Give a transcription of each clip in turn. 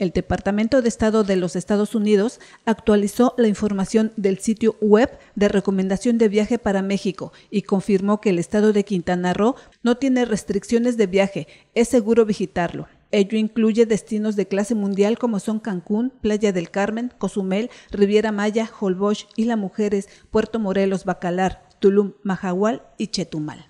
El Departamento de Estado de los Estados Unidos actualizó la información del sitio web de recomendación de viaje para México y confirmó que el estado de Quintana Roo no tiene restricciones de viaje, es seguro visitarlo. Ello incluye destinos de clase mundial como son Cancún, Playa del Carmen, Cozumel, Riviera Maya, Holbox, La Mujeres, Puerto Morelos, Bacalar, Tulum, Majahual y Chetumal.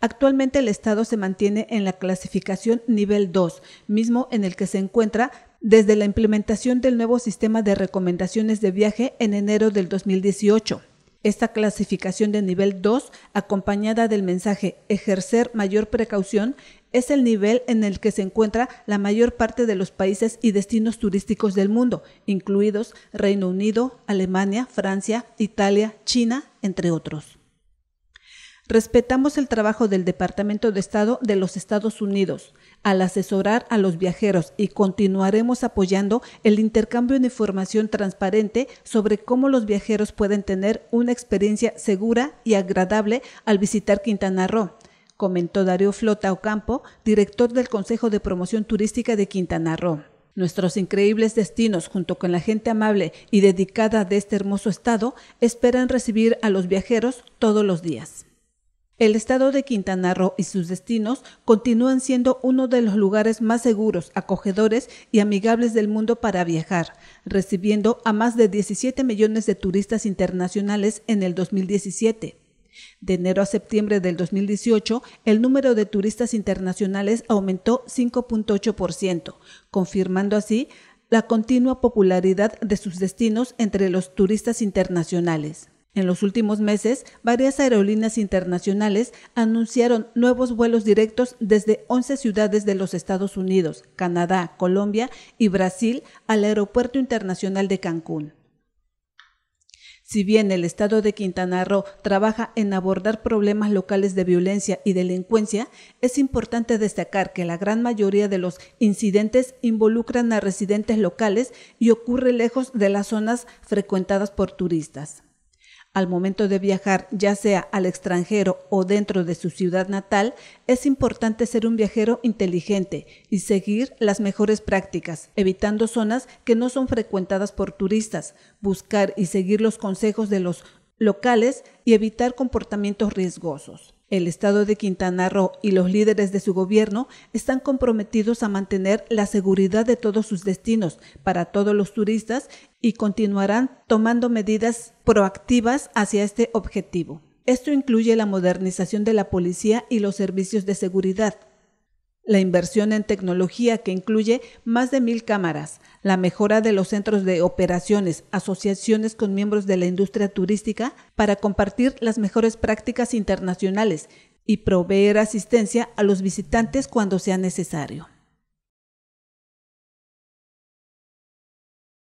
Actualmente el estado se mantiene en la clasificación nivel 2, mismo en el que se encuentra desde la implementación del nuevo sistema de recomendaciones de viaje en enero del 2018. Esta clasificación de nivel 2, acompañada del mensaje ejercer mayor precaución, es el nivel en el que se encuentra la mayor parte de los países y destinos turísticos del mundo, incluidos Reino Unido, Alemania, Francia, Italia, China, entre otros. Respetamos el trabajo del Departamento de Estado de los Estados Unidos al asesorar a los viajeros y continuaremos apoyando el intercambio de información transparente sobre cómo los viajeros pueden tener una experiencia segura y agradable al visitar Quintana Roo, comentó Darío Flota Ocampo, director del Consejo de Promoción Turística de Quintana Roo. Nuestros increíbles destinos, junto con la gente amable y dedicada de este hermoso estado, esperan recibir a los viajeros todos los días. El estado de Quintana Roo y sus destinos continúan siendo uno de los lugares más seguros, acogedores y amigables del mundo para viajar, recibiendo a más de 17 millones de turistas internacionales en el 2017. De enero a septiembre del 2018, el número de turistas internacionales aumentó 5.8%, confirmando así la continua popularidad de sus destinos entre los turistas internacionales. En los últimos meses, varias aerolíneas internacionales anunciaron nuevos vuelos directos desde 11 ciudades de los Estados Unidos, Canadá, Colombia y Brasil al Aeropuerto Internacional de Cancún. Si bien el Estado de Quintana Roo trabaja en abordar problemas locales de violencia y delincuencia, es importante destacar que la gran mayoría de los incidentes involucran a residentes locales y ocurre lejos de las zonas frecuentadas por turistas. Al momento de viajar, ya sea al extranjero o dentro de su ciudad natal, es importante ser un viajero inteligente y seguir las mejores prácticas, evitando zonas que no son frecuentadas por turistas, buscar y seguir los consejos de los locales y evitar comportamientos riesgosos. El Estado de Quintana Roo y los líderes de su gobierno están comprometidos a mantener la seguridad de todos sus destinos para todos los turistas y continuarán tomando medidas proactivas hacia este objetivo. Esto incluye la modernización de la policía y los servicios de seguridad, la inversión en tecnología que incluye más de mil cámaras, la mejora de los centros de operaciones, asociaciones con miembros de la industria turística para compartir las mejores prácticas internacionales y proveer asistencia a los visitantes cuando sea necesario.